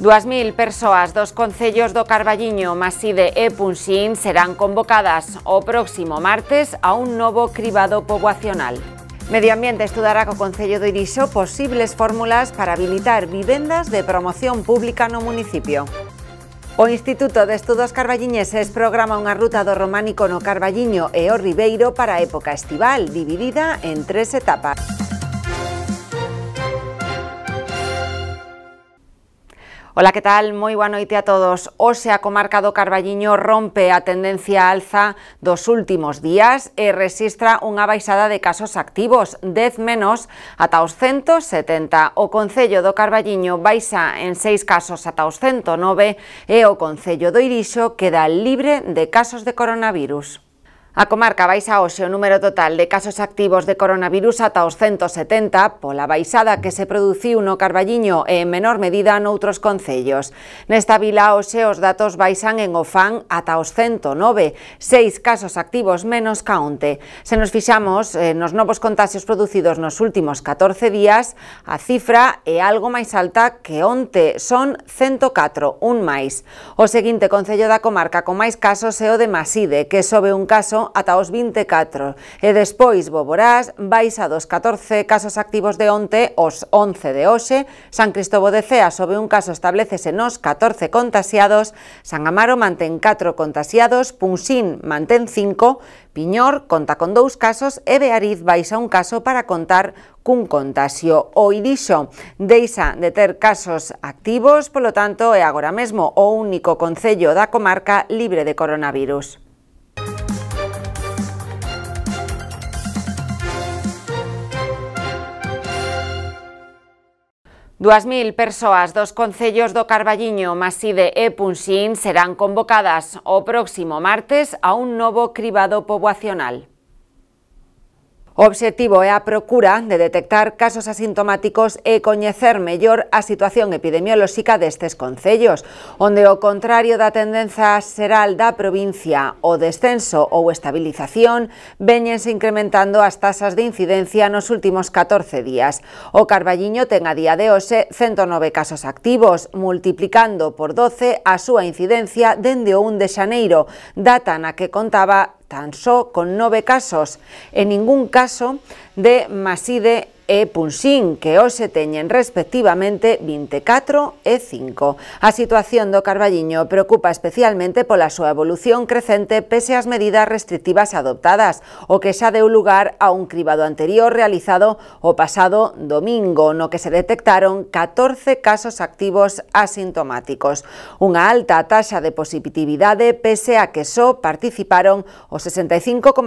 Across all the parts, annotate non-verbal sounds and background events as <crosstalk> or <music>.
2.000 persoas dos concellos do Carballiño, Maside e Punxín serán convocadas o próximo martes a un novo cribado poboacional. Medio Ambiente estudará co Concello do Irixo posibles fórmulas para habilitar vivendas de promoción pública no municipio. O Instituto de Estudos Carballiñeses programa unha ruta do románico no Carballiño e o Ribeiro para a época estival, dividida en tres etapas. Ola, que tal? Moi boa noite a todos. Ose a comarca do Carballiño rompe a tendencia alza dos últimos días e resistra unha baixada de casos activos, 10 menos ata os 170. O Concello do Carballiño baixa en 6 casos ata os 109 e o Concello do Irixo queda libre de casos de coronavirus. A comarca baixa hoxe o número total de casos activos de coronavirus ata os 170 pola baixada que se produciu no Carballiño e en menor medida noutros concellos. Nesta vila hoxe os datos baixan en Ofán ata os 109, seis casos activos menos ca onte. Se nos fixamos eh, nos novos contagios producidos nos últimos 14 días, a cifra é algo máis alta que onte, son 104, un máis. O seguinte concello da comarca con máis casos é o de Maside, que sobe un caso caso ata os 24 e despois Boborás baixa dos 14 casos activos de onte os 11 de hoxe, San Cristobo de Cea sobe un caso establecese nos 14 contasiados, San Amaro mantén 4 contasiados, Punxín mantén 5, Piñor conta con dous casos e Beariz baixa un caso para contar cun contasio. O Idixo deixa de ter casos activos, polo tanto, é agora mesmo o único concello da comarca libre de coronavirus. 2.000 personas, dos concellos do Carballiño, Maside de Punxín serán convocadas o próximo martes a un nuevo cribado poblacional. O obxectivo é a procura de detectar casos asintomáticos e coñecer mellor a situación epidemiolóxica destes concellos, onde o contrario da tendenza xeral da provincia, o descenso ou estabilización, veñense incrementando as tasas de incidencia nos últimos 14 días. O Carballiño ten a día de hoxe 109 casos activos, multiplicando por 12 a súa incidencia dende o 1 de xaneiro, data na que contaba tan con nueve casos, en ningún caso de maside e Punxín, que hoxe teñen respectivamente 24 e 5. A situación do Carballiño preocupa especialmente pola súa evolución crecente pese ás medidas restrictivas adoptadas, o que xa deu lugar a un cribado anterior realizado o pasado domingo, no que se detectaron 14 casos activos asintomáticos. Unha alta taxa de positividade pese a que só participaron o 65,2%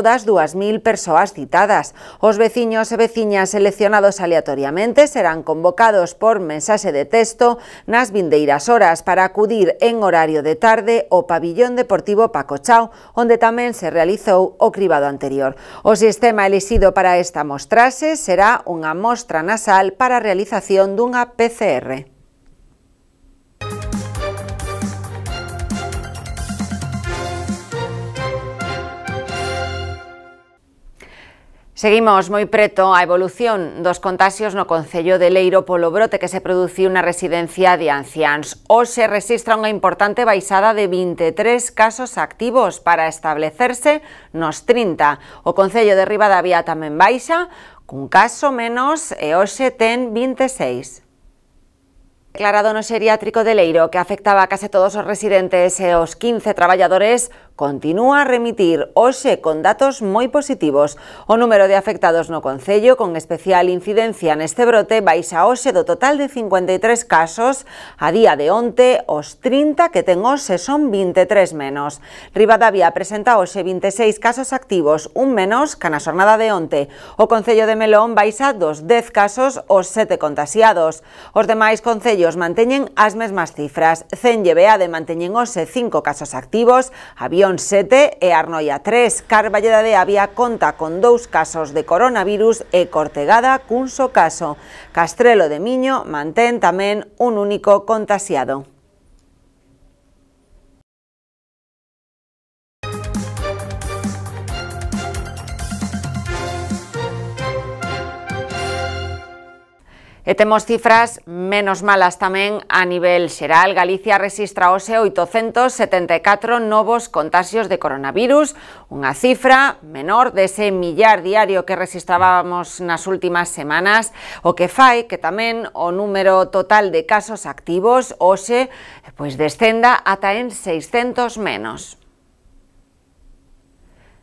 das 2.000 persoas citadas. Os veciños e veciños veciñas seleccionados aleatoriamente serán convocados por mensaxe de texto nas vindeiras horas para acudir en horario de tarde ao pabillón deportivo Paco Chao, onde tamén se realizou o cribado anterior. O sistema elixido para esta mostrase será unha mostra nasal para a realización dunha PCR. Seguimos moi preto a evolución dos contagios no Concello de Leiro polo brote que se produciu na residencia de ancians. Hoxe registra unha importante baixada de 23 casos activos para establecerse nos 30. O Concello de Ribadavia tamén baixa, cun caso menos e hoxe ten 26 declarado no seriátrico de Leiro, que afectaba a case todos os residentes e os 15 traballadores, continúa a remitir hoxe con datos moi positivos. O número de afectados no Concello, con especial incidencia neste brote, baixa hoxe do total de 53 casos, a día de onte, os 30 que ten hoxe son 23 menos. Rivadavia presenta hoxe 26 casos activos, un menos que na xornada de onte. O Concello de Melón baixa dos 10 casos os 7 contasiados. Os demais concellos contaxios manteñen as mesmas cifras. Cenllevea de manteñen hoxe 5 casos activos, Avión 7 e Arnoia 3. Carballeda de Avia conta con dous casos de coronavirus e Cortegada cun so caso. Castrelo de Miño mantén tamén un único contaxiado. E temos cifras menos malas tamén a nivel xeral. Galicia hoxe 874 novos contagios de coronavirus, unha cifra menor dese millar diario que registrábamos nas últimas semanas, o que fai que tamén o número total de casos activos hoxe eh, pois descenda ata en 600 menos.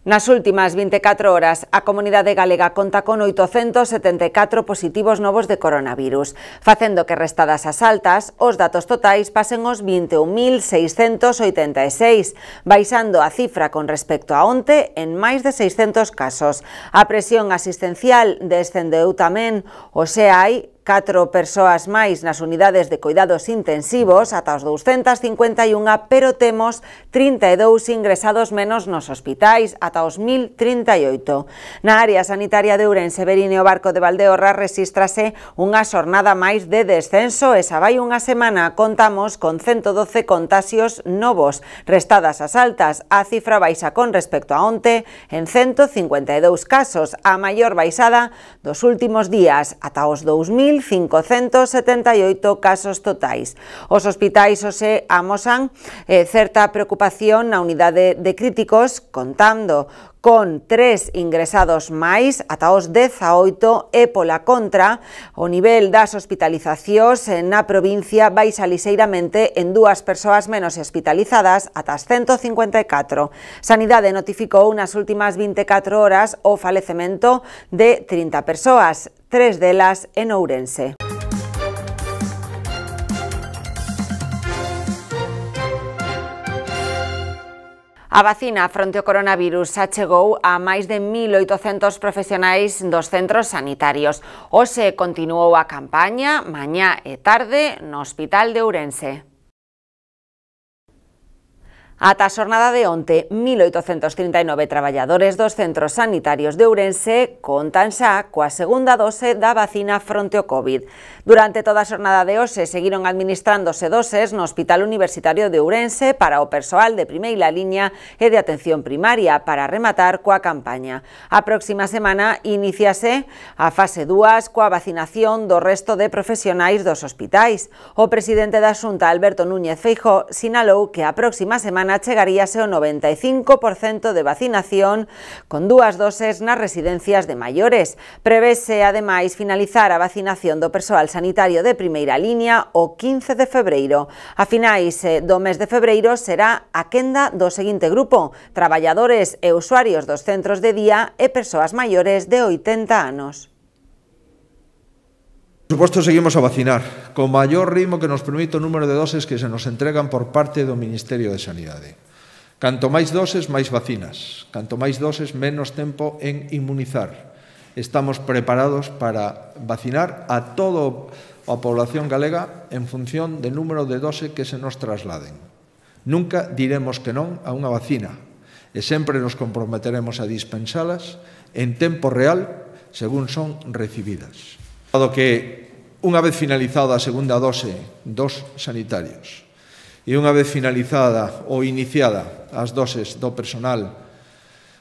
Nas últimas 24 horas, a comunidade galega conta con 874 positivos novos de coronavirus, facendo que restadas as altas, os datos totais pasen os 21.686, baixando a cifra con respecto a onte en máis de 600 casos. A presión asistencial descendeu tamén, o sea, hai catro persoas máis nas unidades de cuidados intensivos, ata os 251, pero temos 32 ingresados menos nos hospitais, ata os 1038. Na área sanitaria de Ourense, e o Barco de Valdeorra resistrase unha xornada máis de descenso e xa vai unha semana contamos con 112 contasios novos, restadas as altas, a cifra baixa con respecto a onte en 152 casos, a maior baixada dos últimos días, ata os 2000 1.578 casos totais. Os hospitais hoxe amosan eh, certa preocupación na unidade de críticos contando con tres ingresados máis ata os 18 e pola contra o nivel das hospitalizacións eh, na provincia baixa lixeiramente en dúas persoas menos hospitalizadas ata as 154. Sanidade notificou nas últimas 24 horas o falecemento de 30 persoas tres delas en Ourense. A vacina fronte ao coronavirus xa chegou a máis de 1.800 profesionais dos centros sanitarios. Hoxe continuou a campaña, mañá e tarde, no Hospital de Ourense. Ata a xornada de onte, 1839 traballadores dos centros sanitarios de Ourense contan xa coa segunda dose da vacina fronte ao COVID. Durante toda a xornada de hoxe seguiron administrándose doses no Hospital Universitario de Ourense para o persoal de primeira liña e de atención primaria para rematar coa campaña. A próxima semana iniciase a fase 2 coa vacinación do resto de profesionais dos hospitais. O presidente da Xunta, Alberto Núñez Feijó, sinalou que a próxima semana semana chegaríase o 95% de vacinación con dúas doses nas residencias de maiores. Prevese, ademais, finalizar a vacinación do persoal sanitario de primeira línea o 15 de febreiro. A finais eh, do mes de febreiro será a quenda do seguinte grupo, traballadores e usuarios dos centros de día e persoas maiores de 80 anos. Por suposto, seguimos a vacinar, con maior ritmo que nos permite o número de doses que se nos entregan por parte do Ministerio de Sanidade. Canto máis doses, máis vacinas. Canto máis doses, menos tempo en inmunizar. Estamos preparados para vacinar a toda a población galega en función do número de doses que se nos trasladen. Nunca diremos que non a unha vacina e sempre nos comprometeremos a dispensalas en tempo real según son recibidas. Dado que unha vez finalizada a segunda dose dos sanitarios e unha vez finalizada ou iniciada as doses do personal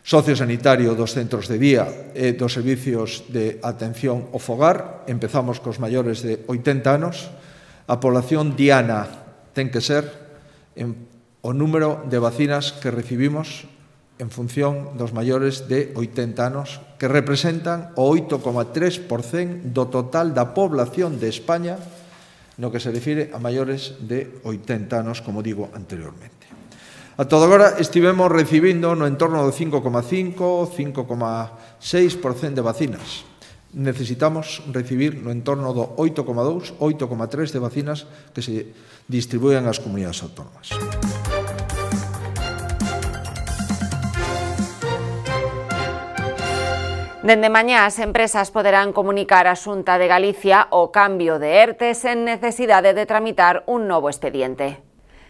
sociosanitario dos centros de día e dos servicios de atención ao fogar, empezamos cos maiores de 80 anos, a población diana ten que ser en o número de vacinas que recibimos en función dos maiores de 80 anos que representan o 8,3% do total da población de España no que se refire a maiores de 80 anos, como digo anteriormente. A todo agora estivemos recibindo no entorno do 5,5, 5,6% de vacinas. Necesitamos recibir no entorno do 8,2, 8,3 de vacinas que se distribuían ás comunidades autónomas. Música Dende mañana, las empresas podrán comunicar asunta de Galicia o cambio de ERTE en necesidad de tramitar un nuevo expediente.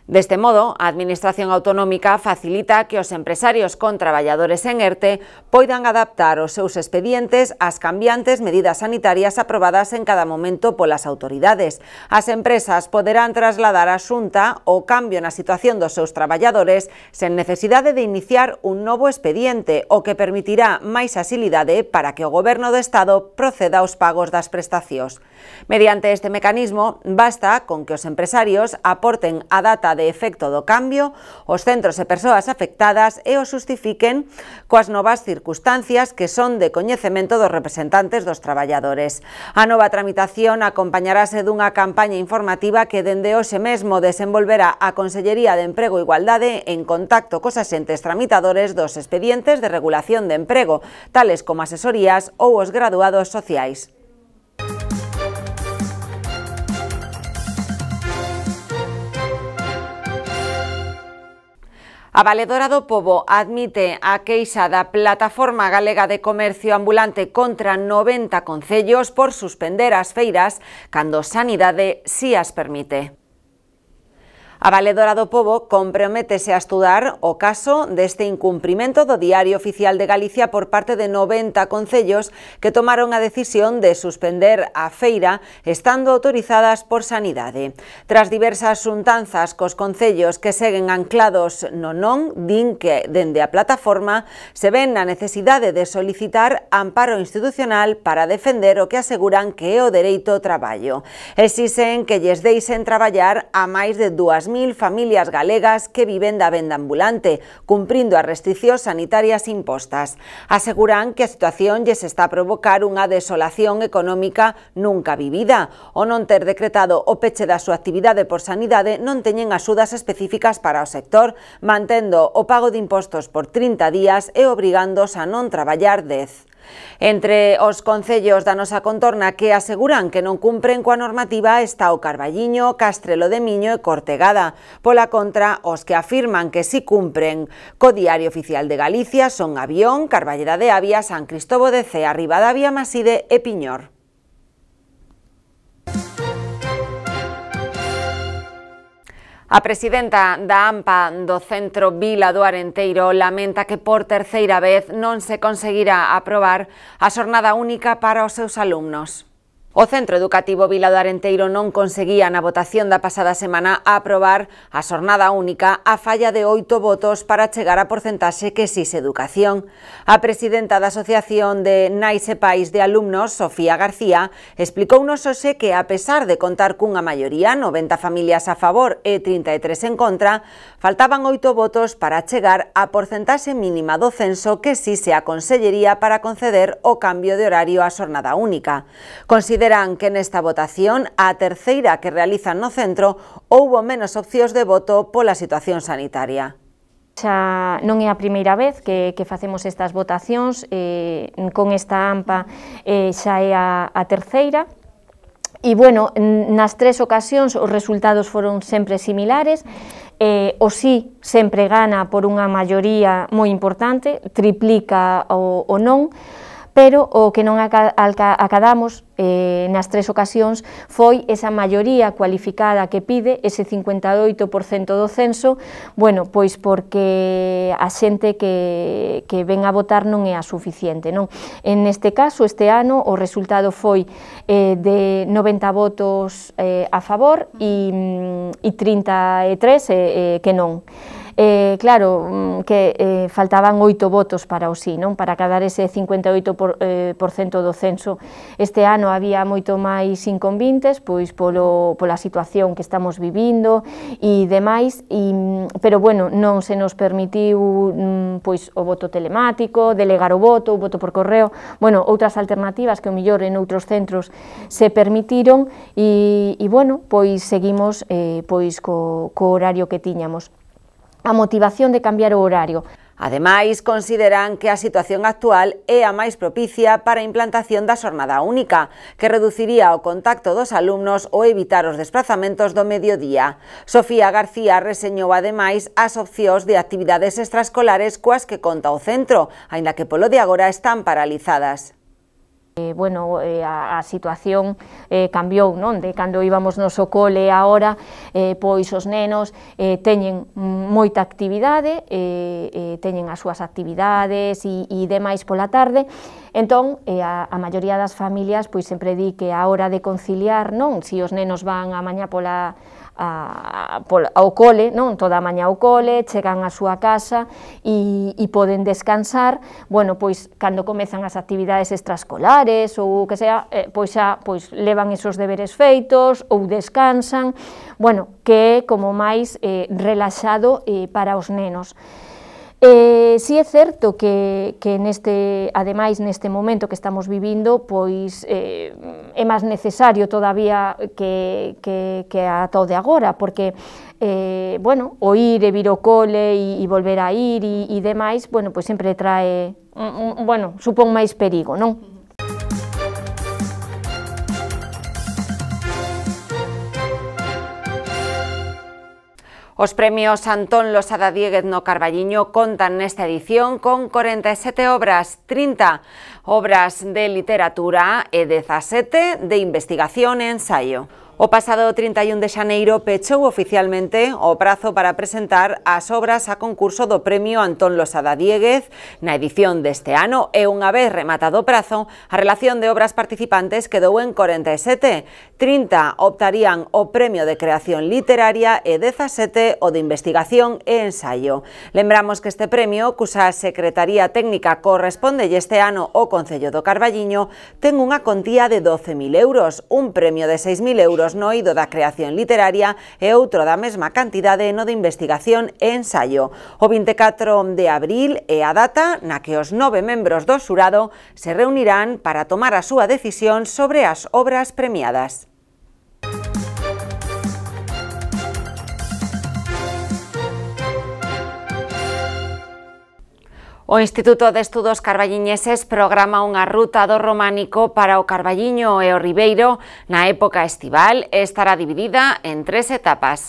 De este modo, Administración Autonómica facilita que los empresarios con trabajadores en ERTE puedan adaptar sus seus expedientes ás cambiantes medidas sanitarias aprobadas en cada momento por las autoridades. Las empresas podrán trasladar asunta o cambio en la situación de sus trabajadores sin necesidad de iniciar un nuevo expediente, o que permitirá más facilidad para que el Gobierno de Estado proceda a los pagos las prestacións. Mediante este mecanismo, basta con que los empresarios aporten a data de efecto do cambio, os centros e persoas afectadas e os justifiquen coas novas circunstancias que son de coñecemento dos representantes dos traballadores. A nova tramitación acompañarase dunha campaña informativa que dende hoxe mesmo desenvolverá a Consellería de Emprego e Igualdade en contacto cos asentes tramitadores dos expedientes de regulación de emprego, tales como asesorías ou os graduados sociais. A valedora do Pobo admite a queixa da Plataforma Galega de Comercio Ambulante contra 90 concellos por suspender as feiras cando Sanidade si as permite. A valedora do Pobo comprométese a estudar o caso deste incumprimento do Diario Oficial de Galicia por parte de 90 concellos que tomaron a decisión de suspender a feira estando autorizadas por Sanidade. Tras diversas xuntanzas cos concellos que seguen anclados no non, din que dende a plataforma se ven a necesidade de solicitar amparo institucional para defender o que aseguran que é o dereito ao traballo. Exixen que lles deixen traballar a máis de 2.000 100.000 familias galegas que viven da venda ambulante, cumprindo as restricións sanitarias impostas. Aseguran que a situación lles está a provocar unha desolación económica nunca vivida. O non ter decretado o peche da súa actividade por sanidade non teñen axudas específicas para o sector, mantendo o pago de impostos por 30 días e obrigándos a non traballar 10. Entre os concellos da nosa contorna que aseguran que non cumpren coa normativa está o Carballiño, Castrelo de Miño e Cortegada. Pola contra, os que afirman que si cumpren co Diario Oficial de Galicia son Avión, Carballera de Avia, San Cristobo de Cea, Ribadavia, Maside e Piñor. A presidenta da AMPA do Centro Vila do Arenteiro lamenta que por terceira vez non se conseguirá aprobar a xornada única para os seus alumnos. O Centro Educativo Vila do Arenteiro non conseguía na votación da pasada semana aprobar a xornada única a falla de oito votos para chegar a porcentaxe que xis educación. A presidenta da Asociación de Nais e Pais de Alumnos, Sofía García, explicou nos hoxe que a pesar de contar cunha maioría, 90 familias a favor e 33 en contra, faltaban oito votos para chegar a porcentaxe mínima do censo que xise a Consellería para conceder o cambio de horario a xornada única. Considera entenderán que nesta votación, a terceira que realizan no centro, houbo menos opcións de voto pola situación sanitaria. Xa non é a primeira vez que, que facemos estas votacións, eh, con esta AMPA eh, xa é a, a terceira, E, bueno, nas tres ocasións os resultados foron sempre similares, eh, o sí sempre gana por unha maioría moi importante, triplica o, o non, pero o que non acadamos eh, nas tres ocasións foi esa maioría cualificada que pide ese 58% do censo, bueno, pois porque a xente que, que ven a votar non é a suficiente. Non? En este caso, este ano, o resultado foi eh, de 90 votos eh, a favor e, mm, e 33 eh, eh, que non eh, claro, mm, que eh, faltaban oito votos para o sí, non? Para cadar ese 58% por, eh, por cento do censo. Este ano había moito máis inconvintes, pois polo, pola situación que estamos vivindo e demais, e, mm, pero bueno, non se nos permitiu mm, pois o voto telemático, delegar o voto, o voto por correo, bueno, outras alternativas que o millor en outros centros se permitiron e, e bueno, pois seguimos eh, pois co, co horario que tiñamos a motivación de cambiar o horario. Ademais, consideran que a situación actual é a máis propicia para a implantación da xornada única, que reduciría o contacto dos alumnos ou evitar os desplazamentos do mediodía. Sofía García reseñou ademais as opcións de actividades extraescolares coas que conta o centro, aínda que polo de agora están paralizadas. Eh, bueno, eh, a, a situación eh, cambiou, non? De cando íbamos no socole cole hora, eh, pois os nenos eh, teñen moita actividade, eh, eh, teñen as súas actividades e, e demais pola tarde, entón eh, a, a maioría das familias pois sempre di que a hora de conciliar, non? Si os nenos van a mañá pola a, pol, ao cole, non toda a maña ao cole, chegan á súa casa e, e poden descansar, bueno, pois cando comezan as actividades extraescolares ou que sea, eh, pois xa pois levan esos deberes feitos ou descansan, bueno, que é como máis eh, relaxado eh, para os nenos. Eh, sí é certo que, que neste, ademais neste momento que estamos vivindo, pois eh, é máis necesario todavía que, que, que a todo de agora, porque eh, bueno, o ir e vir o cole e, e volver a ir e, e demais, bueno, pois sempre trae, un, un, bueno, supón máis perigo, non? Los premios Antón Losada Dieguez no Carballiño contan esta edición con 47 e obras, 30 obras de literatura y e 17 de investigación e ensayo. O pasado 31 de xaneiro pechou oficialmente o prazo para presentar as obras a concurso do Premio Antón Losada Dieguez na edición deste ano e unha vez rematado o prazo, a relación de obras participantes quedou en 47. 30 optarían o Premio de Creación Literaria e 17 o de Investigación e Ensaio. Lembramos que este premio, cusa Secretaría Técnica corresponde este ano o Concello do Carballiño, ten unha contía de 12.000 euros, un premio de 6.000 euros libros no ido da creación literaria e outro da mesma cantidade no de investigación e ensayo. O 24 de abril é a data na que os nove membros do xurado se reunirán para tomar a súa decisión sobre as obras premiadas. O Instituto de Estudos Carballiñeses programa unha ruta do románico para o Carballiño e o Ribeiro na época estival estará dividida en tres etapas.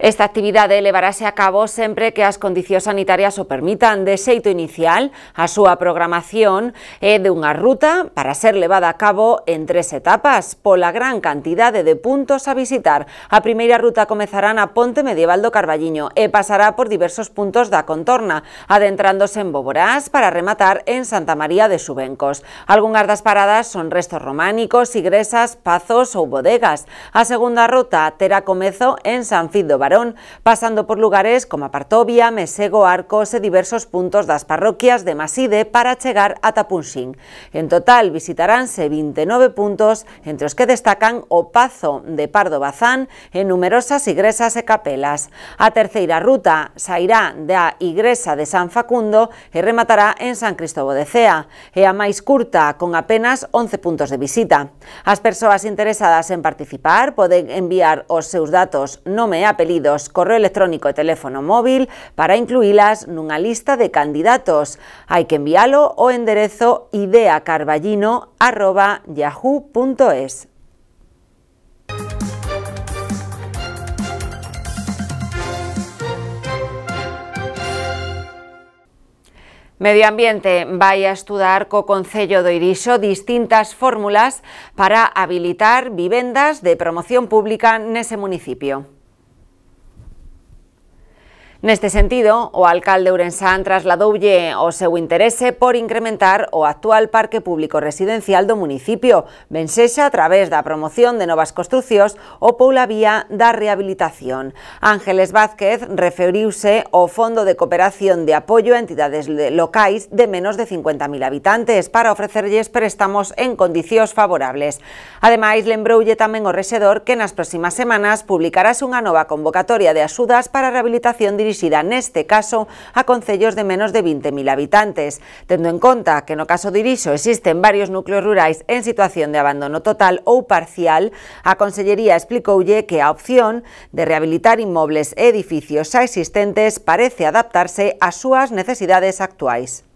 Esta actividade levarase a cabo sempre que as condicións sanitarias o permitan de xeito inicial a súa programación é de unha ruta para ser levada a cabo en tres etapas pola gran cantidade de puntos a visitar. A primeira ruta comezará na Ponte Medieval do Carballiño e pasará por diversos puntos da contorna, adentrándose en Boborás para rematar en Santa María de Subencos. Algúnas das paradas son restos románicos, igresas, pazos ou bodegas. A segunda ruta terá comezo en San Fido Barcelona Barón, pasando por lugares como Partovia, Mesego, Arcos e diversos puntos das parroquias de Maside para chegar ata Punxín. En total visitaránse 29 puntos, entre os que destacan o Pazo de Pardo Bazán e numerosas igrexas e capelas. A terceira ruta sairá da igrexa de San Facundo e rematará en San Cristobo de Cea, e a máis curta, con apenas 11 puntos de visita. As persoas interesadas en participar poden enviar os seus datos, nome e apelido correo electrónico y e teléfono móvil para incluirlas en una lista de candidatos. Hay que enviarlo o enderezo ideacarballino.yahoo.es. Medio Ambiente Vaya a estudar co Concello do IRISO distintas fórmulas para habilitar viviendas de promoción pública en ese municipio. En este sentido, o alcalde Urensán trasladoulle o seu interese por incrementar o actual parque público residencial do municipio, vensexa a través la promoción de novas construcións o pola vía da rehabilitación. Ángeles Vázquez referiuse o Fondo de Cooperación de Apoyo a Entidades Locais de menos de 50.000 habitantes para ofrecerles préstamos en condiciones favorables. Ademais, lembroulle tamén o rexedor que en las próximas semanas publicarás una nueva convocatoria de axudas para rehabilitación dirigida dirixida neste caso a concellos de menos de 20.000 habitantes, tendo en conta que no caso de Irixo existen varios núcleos rurais en situación de abandono total ou parcial, a Consellería explicoulle que a opción de rehabilitar inmobles e edificios xa existentes parece adaptarse ás súas necesidades actuais.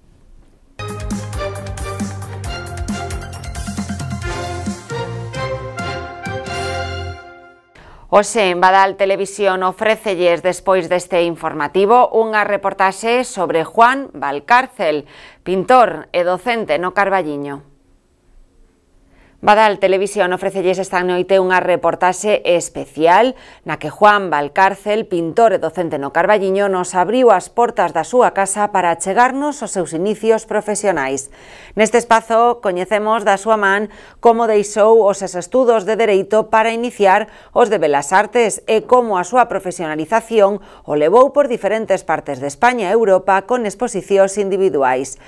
Ose en Badal Televisión ofrécelles despois deste informativo unha reportaxe sobre Juan Valcárcel, pintor e docente no Carballiño. Badal Televisión ofrecelles esta noite unha reportaxe especial na que Juan Valcárcel, pintor e docente no Carballiño, nos abriu as portas da súa casa para chegarnos aos seus inicios profesionais. Neste espazo coñecemos da súa man como deixou os seus estudos de Dereito para iniciar os de Belas Artes e como a súa profesionalización o levou por diferentes partes de España e Europa con exposicións individuais.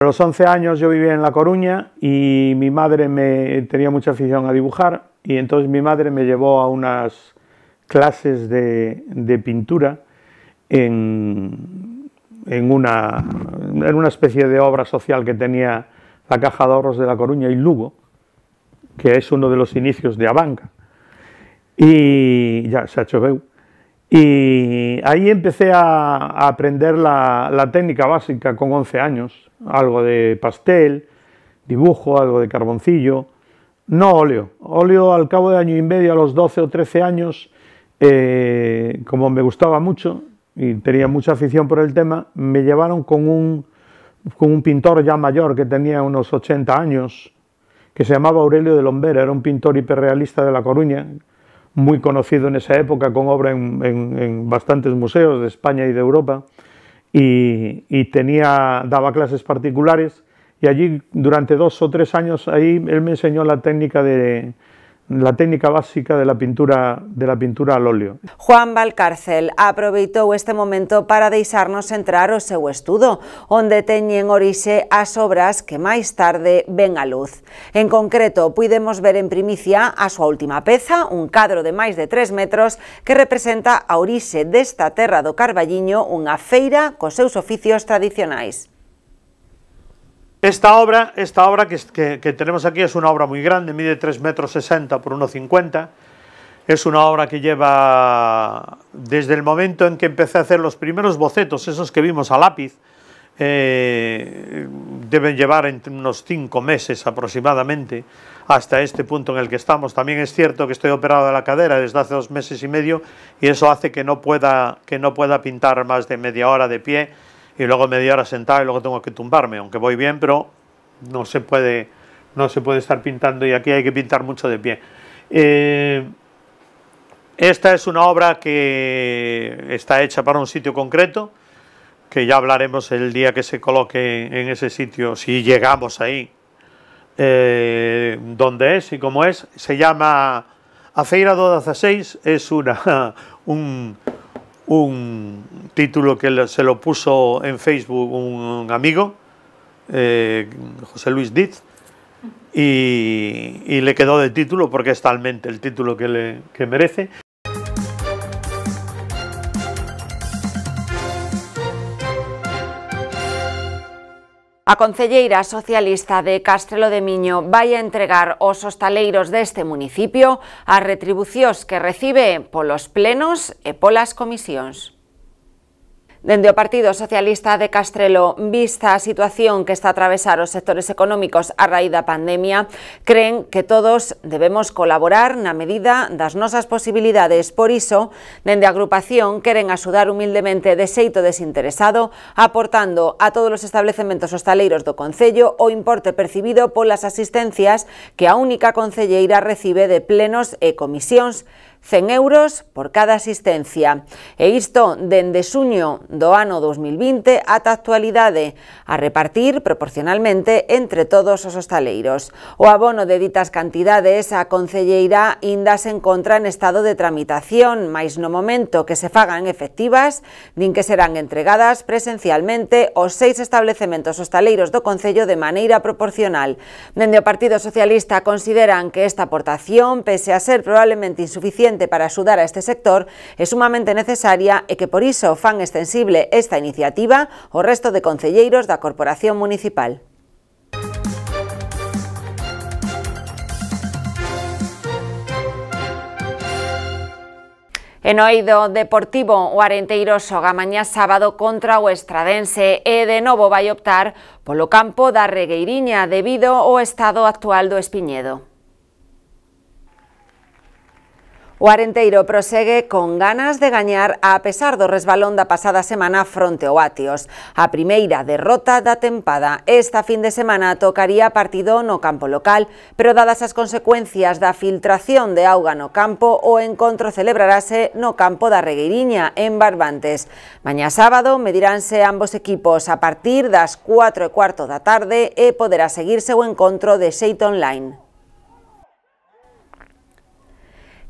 A los 11 años yo vivía en La Coruña y mi madre me tenía mucha afición a dibujar y entonces mi madre me llevó a unas clases de, pintura en, en, una, en una especie de obra social que tenía la Caja de Ahorros de La Coruña y Lugo, que es uno de los inicios de Abanca. Y ya se ha hecho veu. Y ahí empecé a, aprender la, la técnica básica con 11 años, algo de pastel, dibujo, algo de carboncillo, no óleo. Óleo al cabo de año y medio, a los 12 o 13 años, eh, como me gustaba mucho y tenía mucha afición por el tema, me llevaron con un, pintor ya mayor que tenía unos 80 años, que se llamaba Aurelio de Lombera, era un pintor hiperrealista de La Coruña, muy conocido en esa época, con obra en bastantes museos de España y de Europa y, tenía, daba clases particulares y allí durante dos o tres años ahí él me enseñó la técnica de, la técnica básica de la pintura de la pintura al óleo. Juan Valcárcel aproveitou este momento para deixarnos entrar o seu estudo, onde teñen orixe as obras que máis tarde ven a luz. En concreto, puidemos ver en primicia a súa última peza, un cadro de máis de 3 metros que representa a orixe desta terra do Carballiño, unha feira cos seus oficios tradicionais. Esta obra, esta obra que, tenemos aquí es una obra muy grande, mide 3,60 metros sesenta por 1,50. Es una obra que lleva desde el momento en que empecé a hacer los primeros bocetos, esos que vimos a lápiz, eh, deben llevar entre unos 5 meses aproximadamente hasta este punto en el que estamos. También es cierto que estoy operado de la cadera desde hace dos meses y medio y eso hace que que no pueda pintar más de media hora de pie y luego media hora sentado y luego tengo que tumbarme, aunque voy bien, pero no se puede, no se puede estar pintando y aquí hay que pintar mucho de pie. Eh, esta es una obra que está hecha para un sitio concreto, que ya hablaremos el día que se coloque en ese sitio, si llegamos ahí, eh, dónde es y cómo es. Se llama Afeira do 16, es una, <laughs> un, un título que se lo puso en Facebook un amigo, eh, José Luis Diz, y, le quedó de título porque es talmente el título que, le, que merece. A concelleira socialista de Castrelo de Miño vai a entregar aos hostaleiros deste municipio as retribucións que recibe polos plenos e polas comisións. Dende o Partido Socialista de Castrelo vista a situación que está a atravesar os sectores económicos a raíz da pandemia, creen que todos debemos colaborar na medida das nosas posibilidades. Por iso, dende a agrupación queren axudar humildemente de xeito desinteresado, aportando a todos os establecementos hostaleiros do Concello o importe percibido polas asistencias que a única concelleira recibe de plenos e comisións 100 euros por cada asistencia. E isto dende suño do ano 2020 ata actualidade, a repartir proporcionalmente entre todos os hostaleiros. O abono de ditas cantidades a Concelleira inda se encontra en estado de tramitación, mais no momento que se fagan efectivas, din que serán entregadas presencialmente os seis establecementos hostaleiros do Concello de maneira proporcional. Dende o Partido Socialista consideran que esta aportación, pese a ser probablemente insuficiente, suficiente para axudar a este sector é sumamente necesaria e que por iso fan extensible esta iniciativa o resto de concelleiros da Corporación Municipal. En oído deportivo, o Arenteiro xoga mañá sábado contra o Estradense e de novo vai optar polo campo da Regueiriña debido ao estado actual do Espiñedo. O Arenteiro prosegue con ganas de gañar a pesar do resbalón da pasada semana fronte ao Atios. A primeira derrota da tempada esta fin de semana tocaría partido no campo local, pero dadas as consecuencias da filtración de auga no campo, o encontro celebrarase no campo da Regueiriña, en Barbantes. Maña sábado mediránse ambos equipos a partir das 4 e cuarto da tarde e poderá seguirse o encontro de xeito online.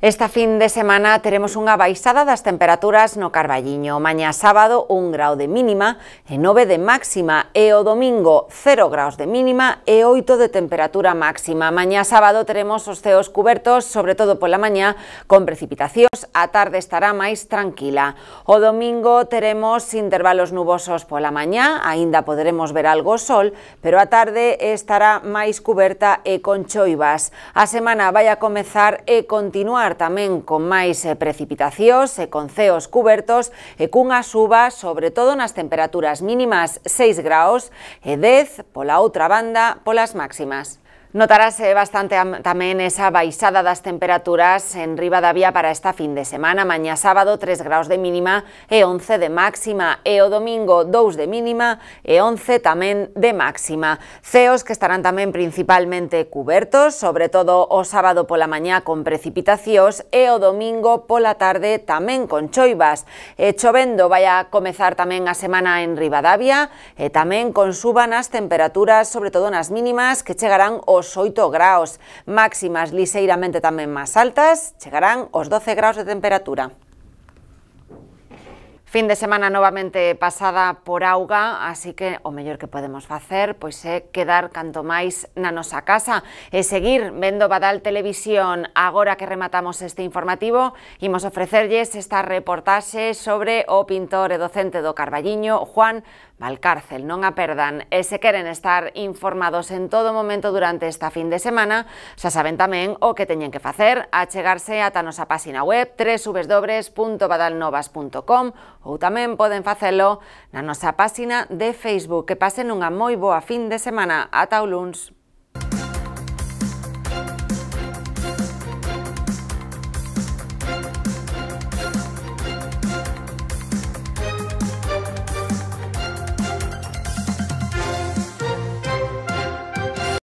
Esta fin de semana teremos unha baixada das temperaturas no Carballiño. Maña sábado, 1 grau de mínima e 9 de máxima. E o domingo, 0 graus de mínima e 8 de temperatura máxima. Maña sábado teremos os ceos cubertos, sobre todo pola mañá, con precipitacións. A tarde estará máis tranquila. O domingo teremos intervalos nubosos pola mañá, aínda poderemos ver algo sol, pero a tarde estará máis coberta e con choivas. A semana vai a comezar e continuar continuar tamén con máis eh, precipitacións e eh, con ceos cubertos e eh, cunha suba sobre todo nas temperaturas mínimas 6 graos e 10 pola outra banda polas máximas. Notarase bastante tamén esa baixada das temperaturas en Vía para esta fin de semana. Mañá sábado 3 graus de mínima e 11 de máxima e o domingo 2 de mínima e 11 tamén de máxima. Ceos que estarán tamén principalmente cubertos, sobre todo o sábado pola mañá con precipitacións e o domingo pola tarde tamén con choivas. E chovendo vai a comezar tamén a semana en Vía e tamén con suban as temperaturas, sobre todo nas mínimas, que chegarán o os 8 graus. Máximas liseiramente tamén máis altas, chegarán os 12 graus de temperatura. Fin de semana novamente pasada por auga, así que o mellor que podemos facer pois é quedar canto máis na nosa casa e seguir vendo Badal Televisión. Agora que rematamos este informativo, imos ofrecerlles esta reportaxe sobre o pintor e docente do Carballiño, Juan Val cárcel, non a perdan, e se queren estar informados en todo momento durante esta fin de semana, xa saben tamén o que teñen que facer, achegarse ata nosa páxina web www.badalnovas.com ou tamén poden facelo na nosa páxina de Facebook. Que pasen unha moi boa fin de semana. Ata o luns.